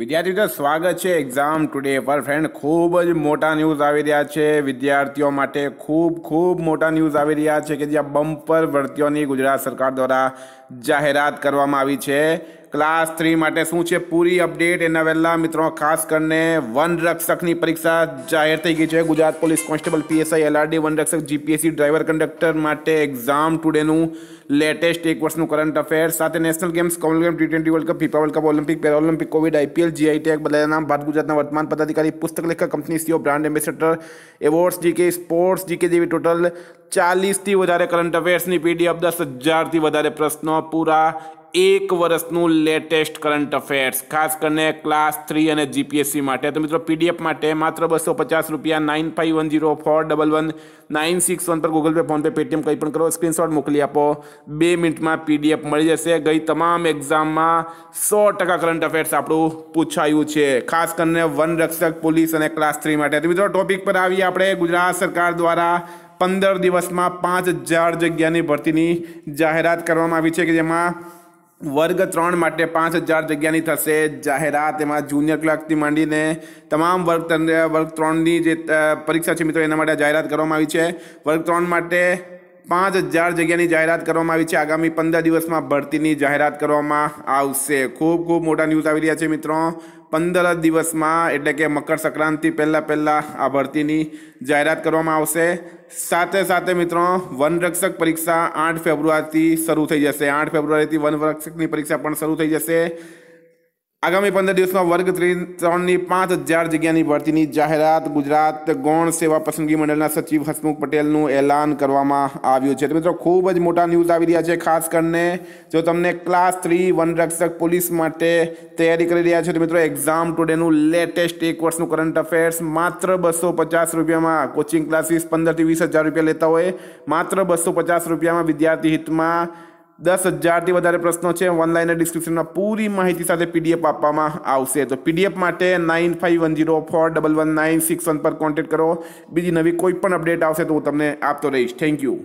વિદ્યાર્થીઓ મિત્રો સ્વાગત છે એક્ઝામ ટુડે પર ફ્રેન્ડ ખૂબ જ મોટા ન્યૂઝ આવી રહ્યા છે વિદ્યાર્થીઓ માટે ખૂબ ખૂબ મોટા ન્યૂઝ આવી રહ્યા છે કે જ્યાં બમ્પર ભરતીઓની ગુજરાત સરકાર દ્વારા જાહેરાત કરવામાં આવી છે ક્લાસ થ્રી માટે શું છે પૂરી અપડેટ એના વહેલા મિત્રો ખાસ કરીને વન રક્ષકની પરીક્ષા જાહેર થઈ ગઈ છે Gujarat police constable PSI LRD વન રક્ષક જીપીએસસી ડ્રાઈવર કંડક્ટર માટે એક્ઝામ ટુડેનું લેટેસ્ટ એક વર્ષનું કરંટ અફેર સાથે national games commonwealth game T twenty world cup FIFA world cup olympic paraolympic covid IPL GI બદલાયા નામ ભારત ગુજરાતના વર્તમાન પદાધિકારી પુસ્તક લેખક કંપની CEO brand ambassador awards GK sports GK જેવી ટોટલ ચાલીસથી વધારે કરંટ અફેર્સની પીડીએફ દસ હજારથી વધારે પ્રશ્નો પૂરા એક વર્ષનું લેટેસ્ટ કરંટ અફેર્સ ખાસ કરીને ક્લાસ થ્રી અને જીપીએસસી માટે તો મિત્રો પીડીએફ માટે માત્ર બસો પચાસ રૂપિયા nine five one zero four double one nine six one પર ગૂગલ પે ફોનપે પેટીએમ કંઈ પણ કરો સ્ક્રીનશોટ મોકલી આપો બે મિનિટમાં પીડીએફ મળી જશે ગઈ તમામ એક્ઝામમાં સો ટકા કરંટ અફેર્સ આપણું પૂછાયું છે ખાસ કરીને વન રક્ષક પોલીસ અને ક્લાસ થ્રી માટે તો મિત્રો ટોપિક પર આવીએ આપણે ગુજરાત સરકાર દ્વારા પંદર દિવસમાં પાંચ હજાર જગ્યાની ભરતીની જાહેરાત કરવામાં આવી છે કે જેમાં વર્ગ ત્રણ માટે પાંચ હજાર જગ્યાની થશે જાહેરાત એમાં જુનિયર ક્લાર્કથી માંડીને તમામ વર્ગ વર્ગ ત્રણની જે પરીક્ષા છે મિત્રો એના માટે જાહેરાત કરવામાં આવી છે વર્ગ ત્રણ માટે પાંચ હજાર જગ્યાની જાહેરાત કરવામાં આવી છે આગામી પંદર દિવસમાં ભરતીની જાહેરાત કરવામાં આવશે ખૂબ ખૂબ મોટા ન્યૂઝ આવી રહ્યા છે મિત્રો પંદર દિવસમાં એટલે કે મકર સંક્રાંતિ પહેલાં પહેલાં આ ભરતીની જાહેરાત કરવામાં આવશે સાથે સાથે મિત્રો વનરક્ષક પરીક્ષા આઠ ફેબ્રુઆરીથી શરૂ થઈ જશે આઠ ફેબ્રુઆરીથી વનરક્ષકની પરીક્ષા પણ શરૂ થઈ જશે આગામી પંદર દિવસમાં વર્ગ ત્રણની પાંચ હજાર જગ્યાની ભરતીની જાહેરાત ગુજરાત ગૌણ સેવા પસંદગી મંડળના સચિવ હસમુખ પટેલનું એલાન કરવામાં આવ્યું છે તો મિત્રો ખૂબ જ મોટા ન્યૂઝ આવી રહ્યા છે ખાસ કરીને જો તમને ક્લાસ થ્રી વનરક્ષક પોલીસ માટે તૈયારી કરી રહ્યા છે તો મિત્રો એક્ઝામ ટુડેનું લેટેસ્ટ એક વર્ષનું કરંટ અફેર્સ માત્ર બસો પચાસ રૂપિયામાં કોચિંગ ક્લાસીસ પંદરથી વીસ હજાર રૂપિયા લેતા હોય માત્ર બસો પચાસ રૂપિયામાં વિદ્યાર્થી હિતમાં દસ હજારથી વધારે પ્રશ્નો છે ઓનલાઈન ડિસ્ક્રિપ્શનમાં પૂરી માહિતી સાથે પીડીએફ આપવામાં આવશે તો પીડીએફ માટે nine five one zero four double one nine six one પર કોન્ટેક્ટ કરો બીજી નવી કોઈ પણ અપડેટ આવશે તો હું તમને આપતો રહીશ થેન્ક યુ